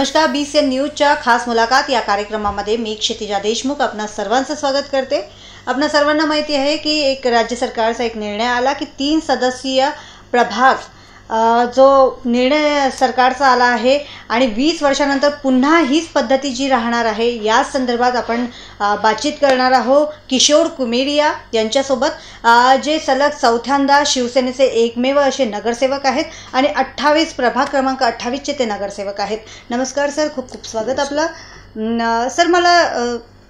नमस्कार B C N न्यूजच्या खास मुलाखत या कार्यक्रमामध्ये मी क्षितिजा देशमुख आपणा सर्वांचं स्वागत करते आपणा सर्वांना माहिती आहे की एक राज्य सरकारचा एक निर्णय आला की तीन सदस्यीय प्रभाग जो निर्णय सरकारचा आला आहे आणि वीस वर्षानंतर पुन्हा हीच पद्धती जी राहणार आहे या संदर्भात आपण बातचीत करणार आहोत किशोर कुमेरिया यांच्यासोबत जे सलग चौथ्यांदा शिवसेनेचे एकमेव असे नगरसेवक आहेत आणि अठ्ठावीस प्रभाग क्रमांक अठ्ठावीसचे ते नगरसेवक आहेत नमस्कार सर खूप खूप स्वागत आपलं सर मला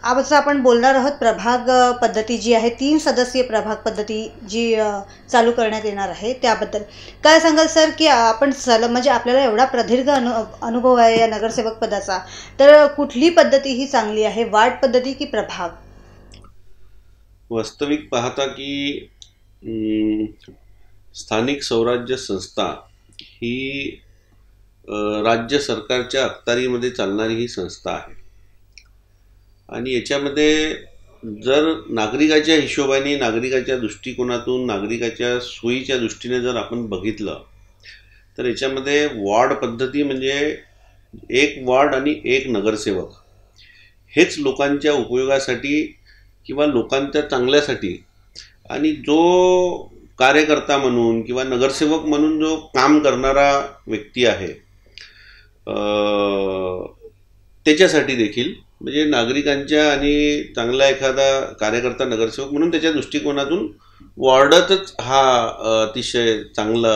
आज आपण बोलणार आहोत प्रभाग पद्धती जी आहे तीन सदस्यीय प्रभाग पद्धती जी चालू करण्यात येणार आहे त्याबद्दल काय सांगाल सर की आपण सल म्हणजे आपल्याला एवढा प्रदीर्घ अनु अनुभव आहे या नगरसेवक पदाचा तर कुठली पद्धती ही चांगली आहे वार्ड पद्धती की प्रभाग वास्तविक पाहता की स्थानिक स्वराज्य संस्था ही राज्य सरकारच्या अखतारीमध्ये चालणारी ही संस्था आहे आणि याच्यामध्ये जर नागरिकाच्या हिशोबाने नागरिकाच्या दृष्टिकोनातून नागरिकाच्या सोयीच्या दृष्टीने जर आपण बघितलं तर याच्यामध्ये वॉर्ड पद्धती म्हणजे एक वॉर्ड आणि एक नगरसेवक हेच लोकांच्या उपयोगासाठी किंवा लोकांच्या चांगल्यासाठी आणि जो कार्यकर्ता म्हणून किंवा नगरसेवक म्हणून जो काम करणारा व्यक्ती आहे त्याच्यासाठी देखील म्हणजे नागरिकांच्या आणि चांगला एखादा कार्यकर्ता नगरसेवक म्हणून त्याच्या दृष्टिकोनातून वॉर्डातच हा अतिशय चांगला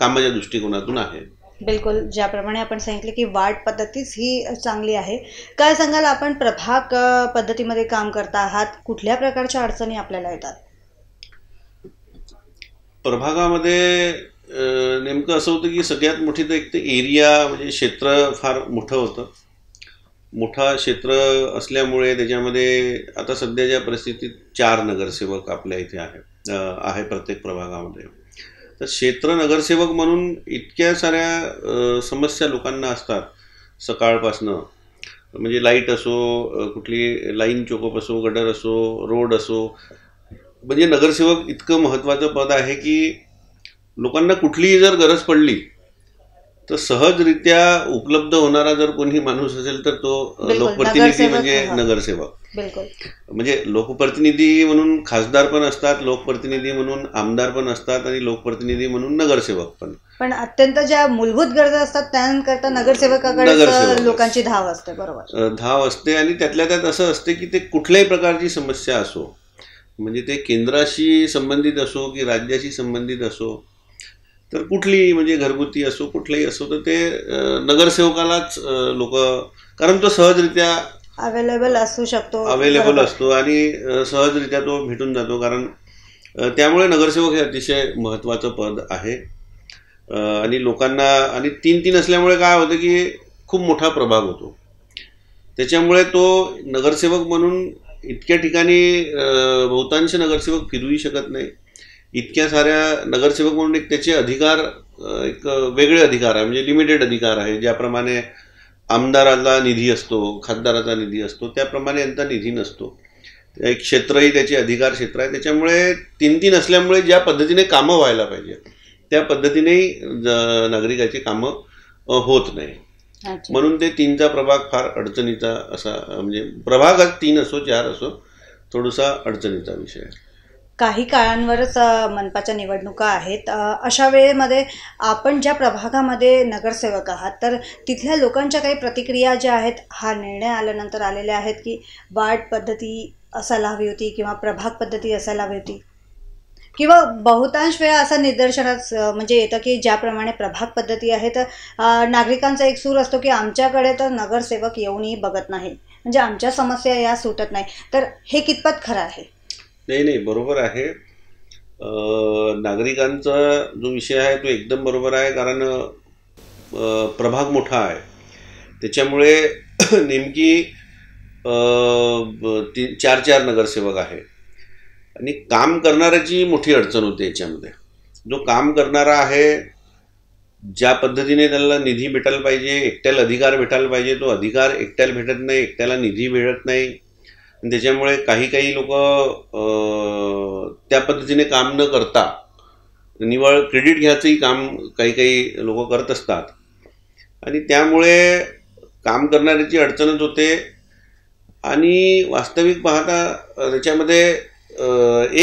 कामाच्या दृष्टिकोनातून आहे बिलकुल ज्याप्रमाणे आपण सांगितलं की वार्ड पद्धतीच ही चांगली आहे काय सांगाल आपण प्रभाग पद्धतीमध्ये काम करता आहात कुठल्या प्रकारच्या अडचणी आपल्याला येतात प्रभागामध्ये नेमकं असं होतं की सगळ्यात मोठी तर एक तर एरिया म्हणजे क्षेत्र फार मोठं होतं मोठा क्षेत्र असल्यामुळे त्याच्यामध्ये आता सध्याच्या परिस्थितीत चार नगरसेवक आपल्या इथे आहे आहे प्रत्येक प्रभागामध्ये तर क्षेत्र नगरसेवक म्हणून इतक्या साऱ्या समस्या लोकांना असतात सकाळपासनं म्हणजे लाईट असो कुठली लाईन चोकोप असो गडर असो रोड असो म्हणजे नगरसेवक इतकं महत्त्वाचं पद आहे की लोकांना कुठलीही जर गरज पडली तर सहजरित्या उपलब्ध होणारा जर कोणी माणूस असेल तर तो लोकप्रतिनिधी म्हणजे नगरसेवक म्हणजे लोकप्रतिनिधी म्हणून खासदार पण असतात लोकप्रतिनिधी म्हणून आमदार पण असतात आणि लोकप्रतिनिधी म्हणून नगरसेवक पण पण अत्यंत ज्या मूलभूत गरजा असतात त्यांकरता नगरसेवकाकडे लोकांची धाव असते बरोबर धाव असते आणि त्यातल्या त्यात असं असते की ते कुठल्याही प्रकारची समस्या असो म्हणजे ते केंद्राशी संबंधित असो की राज्याशी संबंधित असो तर कुठलीही म्हणजे घरगुती असो कुठलंही असो तर ते नगरसेवकालाच लोक कारण तो सहजरित्या अवेलेबल असू शकतो अवेलेबल असतो आणि सहजरित्या तो भेटून जातो कारण त्यामुळे नगरसेवक हे अतिशय महत्वाचं पद आहे आणि लोकांना आणि तीन तीन असल्यामुळे काय होतं की खूप मोठा प्रभाव होतो त्याच्यामुळे तो नगरसेवक म्हणून इतक्या ठिकाणी बहुतांश नगरसेवक फिरूही शकत नाही इतक्या साऱ्या नगरसेवक म्हणून एक त्याचे अधिकार एक वेगळे अधिकार आहे म्हणजे लिमिटेड अधिकार आहे ज्याप्रमाणे आमदाराचा निधी असतो खासदाराचा निधी असतो त्याप्रमाणे यांचा निधी नसतो एक क्षेत्रही त्याचे अधिकार क्षेत्र आहे त्याच्यामुळे तीन तीन असल्यामुळे ज्या पद्धतीने कामं व्हायला पाहिजे त्या पद्धतीनेही नागरिकाची कामं होत नाही म्हणून ते तीनचा प्रभाग फार अडचणीचा असा म्हणजे प्रभाग तीन असो चार असो थोडासा अडचणीचा विषय आहे काही काळांवरच मनपाच्या निवडणुका आहेत अशा वेळेमध्ये आपण ज्या प्रभागामध्ये नगरसेवक आहात तर तिथल्या लोकांच्या काही प्रतिक्रिया ज्या आहेत हा निर्णय आल्यानंतर आलेल्या आहेत की वार्ड पद्धती असायला हवी होती किंवा प्रभाग पद्धती असायला हवी होती किंवा बहुतांश वेळा असं निदर्शनास म्हणजे येतं की ज्याप्रमाणे प्रभाग पद्धती आहे तर नागरिकांचा एक सूर असतो की आमच्याकडे तर नगरसेवक येऊनही बघत नाही म्हणजे आमच्या समस्या या सुटत नाही तर हे कितपत खरं आहे नाही नाही बरोबर आहे नागरिकांचा जो विषय आहे तो एकदम बरोबर आहे कारण प्रभाग मोठा आहे त्याच्यामुळे नेमकी तीन चार चार नगरसेवक आहे आणि काम करणाऱ्याची मोठी अडचण होते याच्यामध्ये जो काम करणारा आहे ज्या पद्धतीने त्याला निधी भेटायला पाहिजे एकट्याला अधिकार भेटायला पाहिजे तो अधिकार एकट्याला भेटत नाही एकट्याला निधी भेटत नाही आणि त्याच्यामुळे काही काही लोक त्या पद्धतीने काम न करता निवळ क्रेडिट घ्यायचंही काम काही काही लोक करत असतात आणि त्यामुळे काम करणाऱ्याची अडचणच होते आणि वास्तविक पाहता त्याच्यामध्ये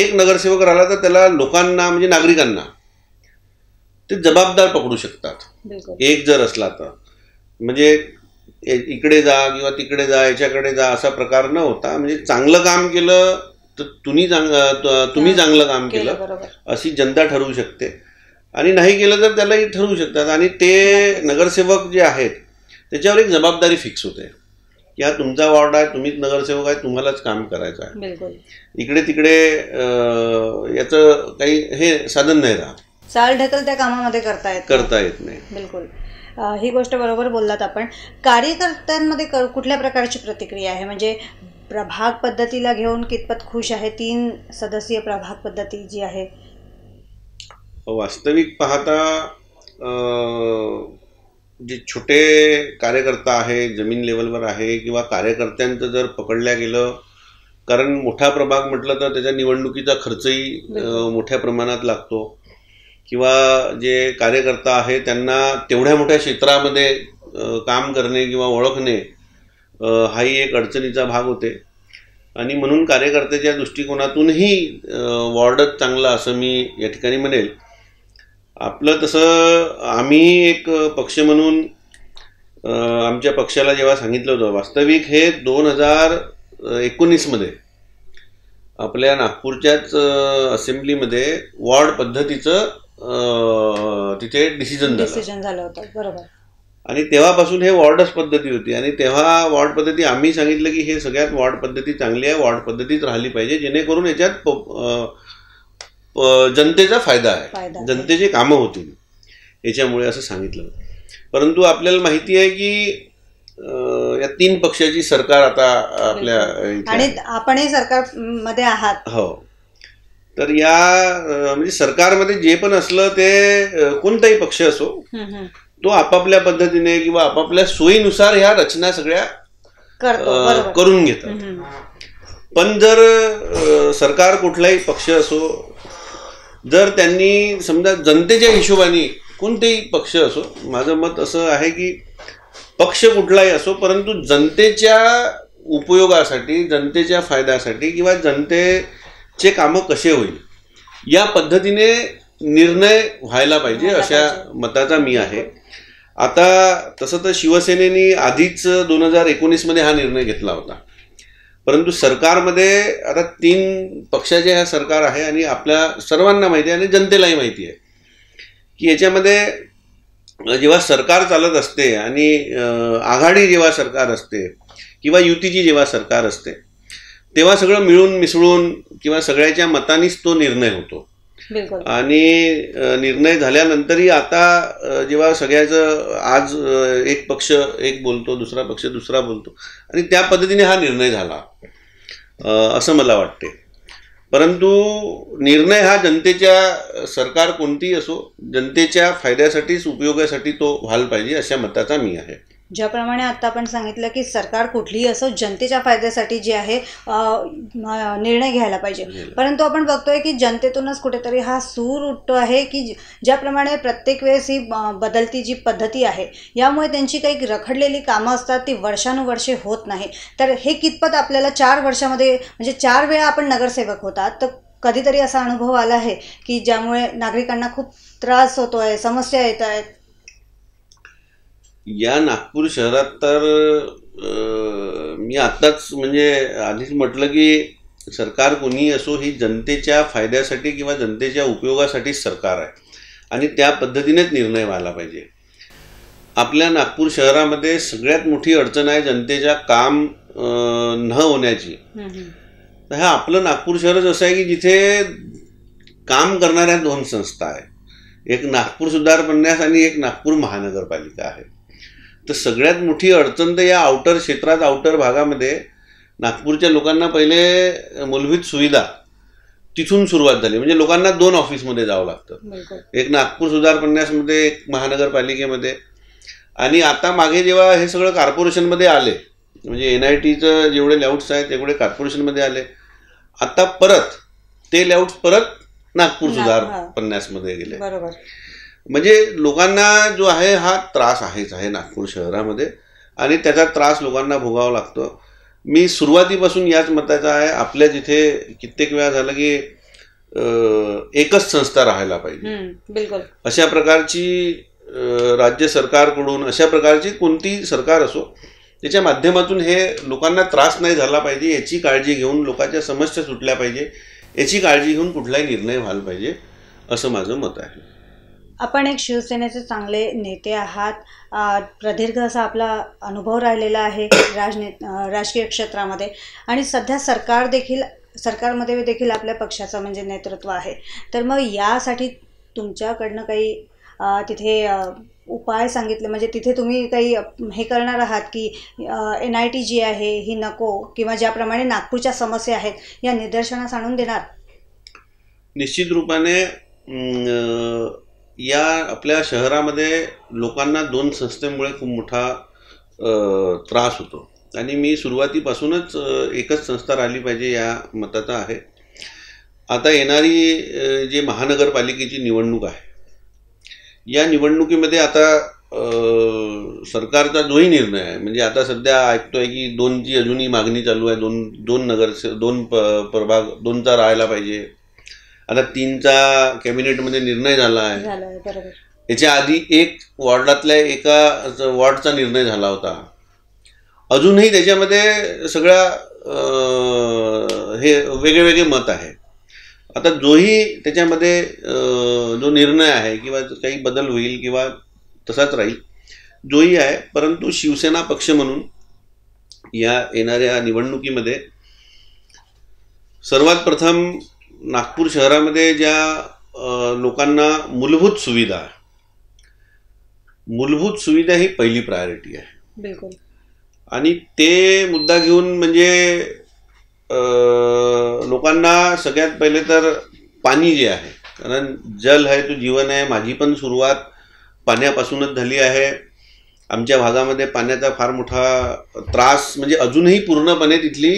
एक नगरसेवक राहिला तर त्याला लोकांना म्हणजे नागरिकांना ते जबाबदार पकडू शकतात एक जर असला तर म्हणजे इकडे जा किंवा तिकडे जा याच्याकडे जा असा प्रकार न होता म्हणजे चांगलं काम केलं तर तुम्ही तुम्ही चांगलं काम केलं अशी जनता ठरवू शकते आणि नाही केलं तर त्यालाही ठरवू शकतात आणि ते नगरसेवक जे आहेत त्याच्यावर एक जबाबदारी फिक्स होते की हा तुमचा वॉर्ड आहे तुम्हीच नगरसेवक आहे तुम्हालाच काम करायचं आहे इकडे तिकडे याचं काही हे साधन नाही राहत चाल ढकल त्या कामामध्ये करता येत करता येत नाही बिलकुल ही गोष्ट बरोबर बोललात आपण कार्यकर्त्यांमध्ये क कुठल्या प्रकारची प्रतिक्रिया आहे म्हणजे प्रभाग पद्धतीला घेऊन कितपत खुश आहे तीन सदस्यीय प्रभाग पद्धती जी आहे वास्तविक पाहता जे छोटे कार्यकर्ता आहे जमीन लेवलवर आहे किंवा कार्यकर्त्यांचं जर पकडल्या गेलं कारण मोठा प्रभाग म्हटलं तर त्याच्या निवडणुकीचा खर्चही मोठ्या प्रमाणात लागतो किंवा जे कार्यकर्ता आहे त्यांना तेवढ्या मोठ्या क्षेत्रामध्ये काम करणे किंवा ओळखणे हाही एक अडचणीचा भाग होते आणि म्हणून कार्यकर्त्याच्या दृष्टिकोनातूनही वॉर्डच चांगला असं मी या ठिकाणी म्हणेल आपलं तसं आम्ही एक पक्ष म्हणून आमच्या पक्षाला जेव्हा सांगितलं होतं वास्तविक हे दोन हजार एकोणीसमध्ये आपल्या नागपूरच्याच असेंब्लीमध्ये वॉर्ड पद्धतीचं तिथे डिसिजन डिसिजन झालं होतं बरोबर आणि तेव्हापासून हे वॉर्डच पद्धती होती आणि तेव्हा वॉर्ड पद्धती आम्ही सांगितलं की हे सगळ्यात वॉर्ड पद्धती चांगली आहे वॉर्ड पद्धतीच राहिली पाहिजे जेणेकरून याच्यात जनतेचा फायदा आहे जनतेचे कामं होतील याच्यामुळे असं सांगितलं परंतु आपल्याला माहिती आहे की या तीन पक्षाची सरकार आता आपल्या आणि आपण हे सरकार मध्ये आहात हो तर या म्हणजे सरकारमध्ये जे पण असलं ते कोणताही पक्ष असो तो आपापल्या पद्धतीने किंवा आपापल्या सोयीनुसार ह्या रचना सगळ्या करून घेतात पण जर सरकार कुठलाही पक्ष असो जर त्यांनी समजा जनतेच्या हिशोबाने कोणतेही पक्ष असो माझं मत असं आहे की पक्ष कुठलाही असो परंतु जनतेच्या उपयोगासाठी जनतेच्या फायद्यासाठी किंवा जनते चे कामं कसे होईल या पद्धतीने निर्णय व्हायला पाहिजे अशा मताचा मी आहे आता तसं तर शिवसेनेनी आधीच दोन हजार एकोणीसमध्ये हा निर्णय घेतला होता परंतु सरकारमध्ये आता तीन पक्षाचे हा सरकार आहे आणि आपल्या सर्वांना माहिती आहे आणि जनतेलाही माहिती आहे की याच्यामध्ये जेव्हा सरकार चालत असते आणि आघाडी जेव्हा सरकार असते किंवा युतीची जेव्हा सरकार असते तेव्हा सगळं मिळून मिसळून किंवा सगळ्याच्या मतानीच तो निर्णय होतो आणि निर्णय झाल्यानंतरही आता जेव्हा सगळ्याचं आज एक पक्ष एक बोलतो दुसरा पक्ष दुसरा बोलतो आणि त्या पद्धतीने हा निर्णय झाला असं मला वाटते परंतु निर्णय हा जनतेच्या सरकार कोणतीही असो जनतेच्या फायद्यासाठीच उपयोगासाठी तो व्हायला पाहिजे अशा मताचा मी आहे ज्याप्रमाणे आत्ता आपण सांगितलं की सरकार कुठलीही असो जनतेच्या फायद्यासाठी जे आहे निर्णय घ्यायला पाहिजे परंतु आपण बघतोय की जनतेतूनच कुठेतरी हा सूर उठतो आहे की ज्याप्रमाणे प्रत्येक वेळेस ही बदलती जी पद्धती आहे यामुळे त्यांची काही रखडलेली कामं असतात ती वर्षानुवर्षे होत नाही तर हे कितपत आपल्याला चार वर्षामध्ये म्हणजे चार वेळा आपण नगरसेवक होतात तर कधीतरी असा अनुभव आला आहे की ज्यामुळे नागरिकांना खूप त्रास होतो आहे समस्या येत आहेत या नागपूर शहरात तर मी आत्ताच म्हणजे आधीच म्हटलं की सरकार कोणी असो ही जनतेच्या फायद्यासाठी किंवा जनतेच्या उपयोगासाठी सरकार आहे आणि त्या पद्धतीनेच निर्णय व्हायला पाहिजे आपल्या नागपूर शहरामध्ये सगळ्यात मोठी अडचण आहे जनतेच्या काम न होण्याची तर हा आपलं नागपूर शहरच असं आहे की जिथे काम करणाऱ्या दोन संस्था आहे एक नागपूर सुधार बनण्यास आणि एक नागपूर महानगरपालिका आहे तर सगळ्यात मोठी अडचण तर या आउटर क्षेत्रात आउटर भागामध्ये नागपूरच्या लोकांना पहिले मूलभूत सुविधा तिथून सुरुवात झाली म्हणजे लोकांना दोन ऑफिसमध्ये जावं लागतं एक नागपूर सुधार पन्नासमध्ये एक महानगरपालिकेमध्ये आणि आता मागे जेव्हा हे सगळं कार्पोरेशनमध्ये आले म्हणजे एन आय टीचं जेवढे लेआउट्स आहेत तेवढे कार्पोरेशनमध्ये आले आता परत ते लेआउट्स परत नागपूर सुधार पन्नासमध्ये गेले बरोबर म्हणजे लोकांना जो आहे हा त्रास आहेच आहे नागपूर शहरामध्ये आणि त्याचा त्रास लोकांना भोगावा लागतो मी सुरुवातीपासून याच मताचा आहे आपल्या जिथे कित्येक वेळा झालं की एकच संस्था राहायला पाहिजे अशा प्रकारची राज्य सरकारकडून अशा प्रकारची कोणती सरकार असो त्याच्या माध्यमातून हे लोकांना त्रास नाही झाला पाहिजे याची काळजी घेऊन लोकांच्या समस्या सुटल्या पाहिजे याची काळजी घेऊन कुठलाही निर्णय व्हायला पाहिजे असं माझं मत आहे आपण एक शिवसेनेचे चांगले नेते आहात प्रदीर्घ असा आपला अनुभव राहिलेला आहे राजने राजकीय क्षेत्रामध्ये आणि सध्या सरकार देखील सरकारमध्ये देखील आपल्या पक्षाचं म्हणजे नेतृत्व आहे तर मग यासाठी तुमच्याकडनं काही तिथे उपाय सांगितले म्हणजे तिथे तुम्ही काही हे करणार आहात की एन आय टी जी आहे ही नको किंवा ज्याप्रमाणे नागपूरच्या समस्या आहेत या निदर्शनास आणून देणार निश्चित रूपाने या आपल्या शहरामध्ये लोकांना दोन संस्थेमुळे खूप मोठा त्रास होतो आणि मी सुरुवातीपासूनच एकच संस्था राहिली पाहिजे या मताचा आहे आता येणारी जी महानगरपालिकेची निवडणूक आहे या निवडणुकीमध्ये आता सरकारचा जोही निर्णय आहे म्हणजे आता सध्या ऐकतो आहे की दोनची अजूनही मागणी चालू आहे दोन दोन नगर दोन प प्रभाग दोनचा राहायला पाहिजे आता तीनचा कॅबिनेटमध्ये निर्णय झाला आहे याच्या आधी एक वॉर्डातल्या एका वॉर्डचा निर्णय झाला होता अजूनही त्याच्यामध्ये सगळ्या हे वेगळे वेगळे मत आहे आता जोही त्याच्यामध्ये जो निर्णय आहे किंवा काही बदल होईल किंवा तसाच राहील जोही आहे परंतु शिवसेना पक्ष म्हणून या येणाऱ्या निवडणुकीमध्ये सर्वात प्रथम नागपूर शहरामध्ये ज्या लोकांना मूलभूत सुविधा मूलभूत सुविधा ही पहिली प्रायोरिटी आहे आणि ते मुद्दा घेऊन म्हणजे लोकांना सगळ्यात पहिले तर पाणी जे आहे कारण जल आहे तो जीवन आहे माझी पण सुरुवात पाण्यापासूनच झाली आहे आमच्या भागामध्ये पाण्याचा फार मोठा त्रास म्हणजे अजूनही पूर्णपणे तिथली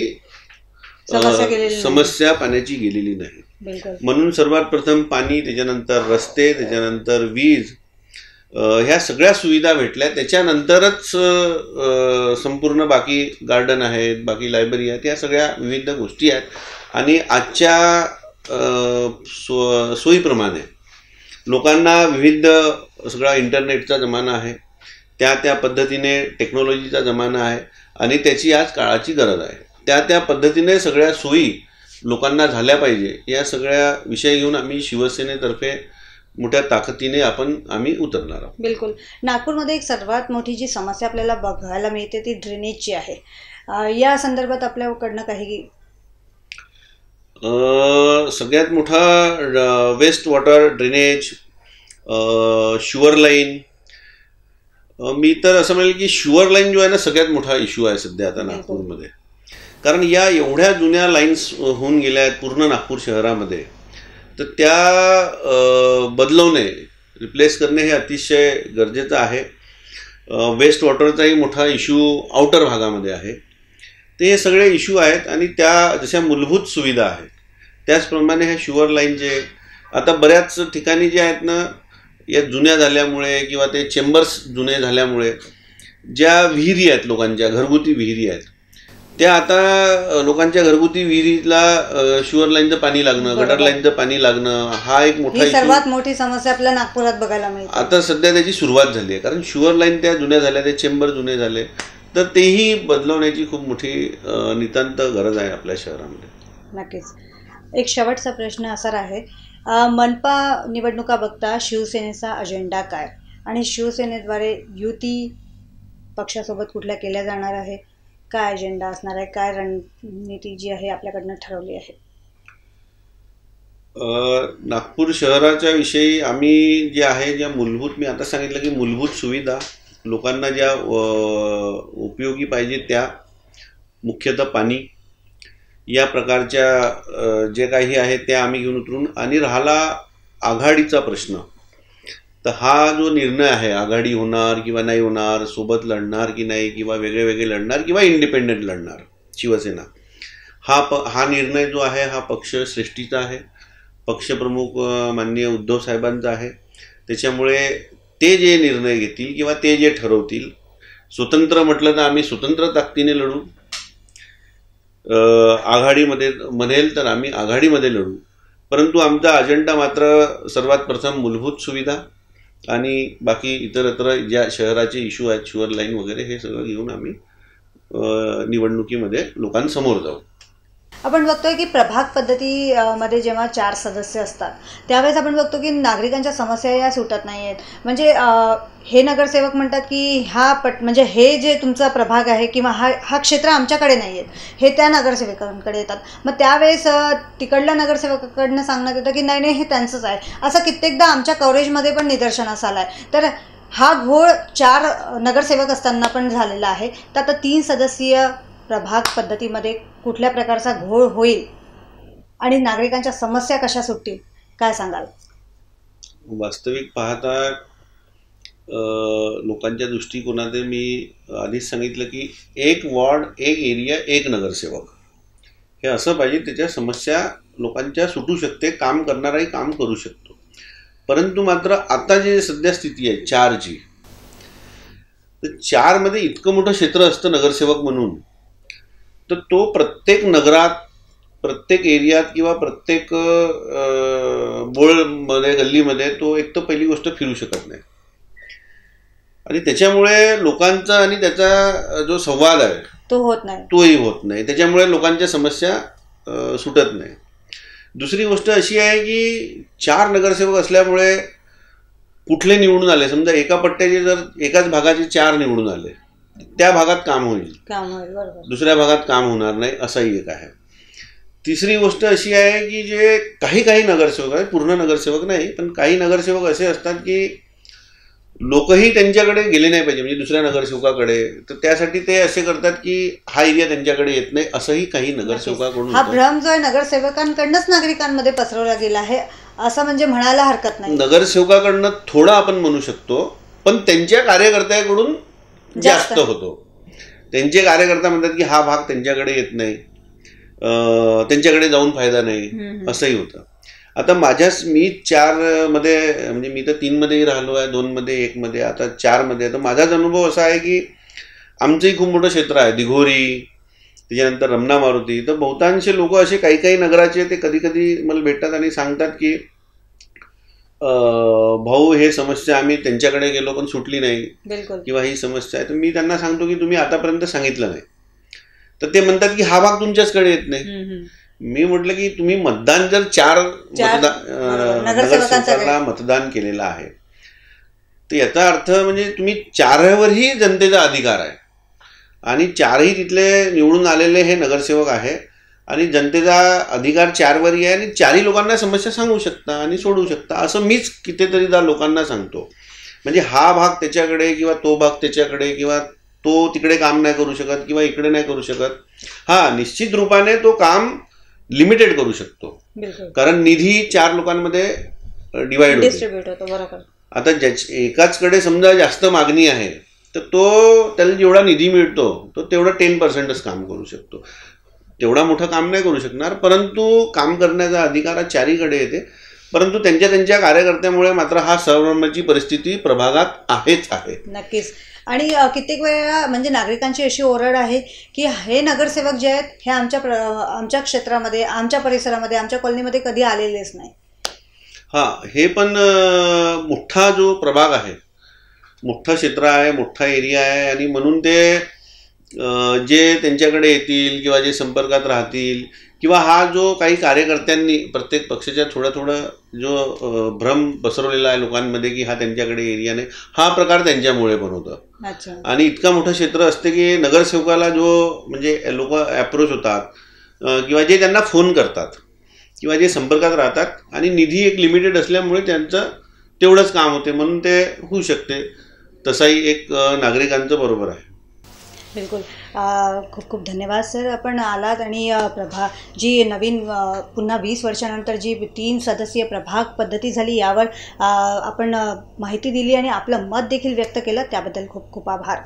समस्या पाण्याची गेलेली नाही म्हणून सर्वात प्रथम पाणी त्याच्यानंतर रस्ते त्याच्यानंतर वीज ह्या सगळ्या सुविधा भेटल्या त्याच्यानंतरच संपूर्ण बाकी गार्डन आहेत बाकी लायब्ररी आहेत या सगळ्या विविध गोष्टी आहेत आणि आजच्या सोयीप्रमाणे लोकांना विविध सगळा इंटरनेटचा जमाना आहे त्या त्या पद्धतीने टेक्नॉलॉजीचा जमाना आहे आणि त्याची आज काळाची गरज आहे त्या त्या पद्धतीने सगळ्या सोयी लोकांना झाल्या पाहिजे या सगळ्या विषय घेऊन आम्ही शिवसेनेतर्फे मोठ्या ताकदीने आपण आम्ही उतरणार आहोत बिलकुल नागपूरमध्ये एक सर्वात मोठी जी समस्या आपल्याला बघायला मिळते ती ड्रेनेजची आहे या संदर्भात आपल्याकडनं काही सगळ्यात मोठा waste water drainage sewer line मी तर असं म्हणेल की शुअर लाईन जो आहे ना सगळ्यात मोठा इश्यू आहे सध्या आता नागपूरमध्ये कारण या एवढ्या जुन्या लाईन्स होऊन गेल्या आहेत पूर्ण नागपूर शहरामध्ये तर त्या बदलवणे रिप्लेस करणे हे अतिशय गरजेचं आहे वेस्ट वॉटरचाही मोठा इश्यू आउटर भागामध्ये आहे ते हे सगळे इश्यू आहेत आणि त्या जशा मूलभूत सुविधा आहेत त्याचप्रमाणे ह्या शुअर लाईन जे आता बऱ्याच ठिकाणी जे आहेत ना या जुन्या झाल्यामुळे किंवा ते चेंबर्स जुने झाल्यामुळे ज्या विहिरी आहेत लोकांच्या घरगुती विहिरी आहेत त्या आता लोकांच्या घरगुती विहिरीला शुअर लाईनचं पाणी लागणं गटर लाईनचं पाणी लागणं हा एक मोठा सर्वात मोठी समस्या आपल्या नागपुरात बघायला मिळते आता सध्या त्याची सुरुवात झाली आहे कारण शुअर लाईन त्या जुन्या झाल्या त्या चेंबर जुने झाले तर तेही बदलवण्याची खूप मोठी नितांत गरज आहे आपल्या शहरामध्ये नक्कीच एक शेवटचा प्रश्न असा आहे मनपा निवडणुका बघता शिवसेनेचा अजेंडा काय आणि शिवसेनेद्वारे युती पक्षासोबत कुठल्या केल्या जाणार आहे काय अजेंडा असणार आहे काय रणनीती जी आहे आपल्याकडनं ठरवली आहे नागपूर शहराच्या विषयी आम्ही जे आहे ज्या मूलभूत मी आता सांगितलं की मूलभूत सुविधा लोकांना ज्या उपयोगी पाहिजे त्या मुख्यतः पाणी या प्रकारच्या जे काही आहे त्या आम्ही घेऊन उतरून आणि राहिला आघाडीचा प्रश्न तर हा जो निर्णय आहे आघाडी होणार किंवा नाही होणार सोबत लढणार की नाही किंवा वेगळे वेगळे लढणार किंवा इंडिपेंडंट लढणार शिवसेना हा प हा निर्णय जो आहे हा पक्ष सृष्टीचा आहे पक्षप्रमुख माननीय उद्धव साहेबांचा आहे त्याच्यामुळे ते जे निर्णय घेतील किंवा ते जे ठरवतील स्वतंत्र म्हटलं तर आम्ही स्वतंत्र ताकदीने लढू आघाडीमध्ये म्हणेल तर आम्ही आघाडीमध्ये लढू परंतु आमचा अजेंडा मात्र सर्वात प्रथम मूलभूत सुविधा आणि बाकी इतरत्र ज्या शहराचे इशू आहेत शुअर लाईन वगैरे हे सगळं घेऊन आम्ही निवडणुकीमध्ये लोकांसमोर जाऊ आपण बघतोय की प्रभाग पद्धतीमध्ये जेव्हा चार सदस्य असतात त्यावेळेस आपण बघतो की नागरिकांच्या समस्या या सुटत नाही आहेत म्हणजे हे नगरसेवक म्हणतात की हा पट म्हणजे हे जे तुमचा प्रभाग आहे किंवा हा हा क्षेत्र आमच्याकडे नाही आहेत हे त्या नगरसेवकांकडे येतात मग त्यावेळेस तिकडल्या नगरसेवकाकडनं सांगण्यात येतं की नाही नाही हे त्यांचंच आहे असं कित्येकदा आमच्या कवरेजमध्ये पण निदर्शनास आलं आहे तर हा घोळ चार नगरसेवक असताना पण झालेला आहे तर आता तीन सदस्यीय प्रभाग पद्धतीमध्ये कुठल्या प्रकारचा घोळ होईल आणि नागरिकांच्या समस्या कशा सुटतील काय सांगाल वास्तविक पाहता लोकांच्या दृष्टिकोनाने मी आधीच सांगितलं की एक वॉर्ड एक एरिया एक नगरसेवक हे असं पाहिजे त्याच्या समस्या लोकांच्या सुटू शकते काम करणाराही काम करू शकतो परंतु मात्र आता जी सध्या स्थिती आहे चारची तर चारमध्ये इतकं मोठं क्षेत्र असतं नगरसेवक म्हणून तर तो प्रत्येक नगरात प्रत्येक एरियात किंवा प्रत्येक बोळमध्ये गल्लीमध्ये तो एक तर पहिली गोष्ट फिरू शकत नाही आणि त्याच्यामुळे लोकांचा आणि त्याचा जो संवाद आहे तो होत नाही तोही होत नाही त्याच्यामुळे लोकांच्या समस्या सुटत नाही दुसरी गोष्ट अशी आहे की चार नगरसेवक असल्यामुळे कुठले निवडून आले समजा एका पट्ट्याचे जर एकाच भागाचे चार निवडून आले त्या भागात काम होईल दुसऱ्या भागात काम होणार नाही असंही एक आहे तिसरी गोष्ट अशी आहे की जे काही काही नगरसेवक आहे पूर्ण नगरसेवक नाही पण काही नगरसेवक असे असतात की लोकही त्यांच्याकडे गेले नाही पाहिजे म्हणजे दुसऱ्या नगरसेवकाकडे तर त्यासाठी ते असे करतात की हा एरिया त्यांच्याकडे येत नाही असंही काही नगरसेवकाकडून हा भ्रम जो आहे नगरसेवकांकडनंच नागरिकांमध्ये पसरवला गेला आहे असं म्हणजे म्हणायला हरकत नाही नगरसेवकाकडनं थोडं आपण म्हणू शकतो पण त्यांच्या कार्यकर्त्याकडून जास्त होतो त्यांचे कार्यकर्ता म्हणतात की हा भाग त्यांच्याकडे येत नाही त्यांच्याकडे जाऊन फायदा नाही असंही होतं आता माझ्याच मी चार मध्ये म्हणजे मी तर तीन मध्येही राहिलो आहे दोन मध्ये एक मध्ये आता चार मध्ये तर माझाच अनुभव असा आहे की आमचंही खूप मोठं क्षेत्र आहे दिघोरी त्याच्यानंतर रमणा मारुती तर बहुतांश लोक असे काही काही नगराचे ते कधी कधी मला भेटतात आणि सांगतात की भाऊ हे समस्या आम्ही त्यांच्याकडे गेलो पण सुटली नाही किंवा ही समस्या आहे तर मी त्यांना सांगतो की तुम्ही आतापर्यंत सांगितलं नाही तर ते म्हणतात की हा भाग तुमच्याचकडे येत नाही मी म्हटलं की तुम्ही मतदान जर चार मतदान मतदान केलेलं आहे तर याचा अर्थ म्हणजे तुम्ही चारवरही जनतेचा अधिकार आहे आणि चारही तिथले निवडून आलेले हे नगरसेवक आहे आणि जनतेचा अधिकार चारवरी आहे आणि चारही लोकांना समस्या सांगू शकता आणि सोडवू शकता असं मीच कितीतरी लोकांना सांगतो म्हणजे हा भाग त्याच्याकडे किंवा तो भाग त्याच्याकडे किंवा तो तिकडे काम नाही करू शकत किंवा इकडे नाही करू शकत हा निश्चित रूपाने तो काम लिमिटेड करू शकतो कारण निधी चार लोकांमध्ये डिवाइड होतो आता एकाचकडे समजा जास्त मागणी आहे तर तो त्याला जेवढा निधी मिळतो तो तेवढा टेन पर्सेंटच काम करू शकतो तेवढा मोठं काम नाही करू शकणार परंतु काम करण्याचा अधिकार हा चारीकडे येते परंतु त्यांच्या त्यांच्या कार्यकर्त्यामुळे मात्र हा सर्वची परिस्थिती प्रभागात आहेच आहे नक्कीच आणि कित्येक वेळा म्हणजे नागरिकांची अशी ओरड आहे की हे नगरसेवक जे आहेत हे आमच्या आमच्या क्षेत्रामध्ये आमच्या परिसरामध्ये आमच्या कॉलनीमध्ये कधी आलेलेच नाही हा हे पण मोठा जो प्रभाग आहे मोठं क्षेत्र आहे मोठा एरिया आहे आणि म्हणून ते जे त्यांच्याकडे येतील किंवा जे संपर्कात राहतील किंवा हा जो काही कार्यकर्त्यांनी प्रत्येक पक्षाच्या थोडं थोडं जो भ्रम पसरवलेला आहे लोकांमध्ये की हा त्यांच्याकडे एरियाने हा प्रकार त्यांच्यामुळे पण होतं आणि इतका मोठं क्षेत्र असते की नगरसेवकाला जो म्हणजे लोक ॲप्रोच होतात किंवा जे त्यांना फोन करतात किंवा जे संपर्कात राहतात आणि निधी एक लिमिटेड असल्यामुळे त्यांचं तेवढंच काम होते म्हणून ते होऊ शकते तसाही एक नागरिकांचं बरोबर आहे बिलकुल खूप खूप धन्यवाद सर आपण आलात आणि प्रभा जी नवीन पुन्हा वीस वर्षानंतर जी तीन सदस्यीय प्रभाग पद्धती झाली यावर आपण माहिती दिली आणि आपलं मत देखील व्यक्त केलं त्याबद्दल खूप खूप आभार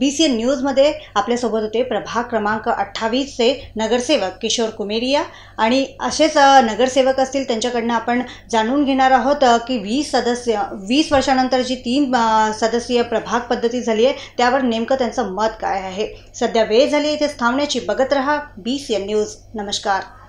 बी सी एन न्यूजमध्ये आपल्यासोबत होते प्रभाग क्रमांक अठ्ठावीसचे नगरसेवक किशोर कुमेरिया आणि असेच नगरसेवक असतील त्यांच्याकडनं आपण जाणून घेणार आहोत की वीस सदस्य वीस वर्षानंतर जी तीन सदस्यीय प्रभाग पद्धती झाली आहे त्यावर नेमकं त्यांचं मत काय आहे सध्या वेळ झाली इथेच थांबण्याची बघत रहा बी सी एन न्यूज नमस्कार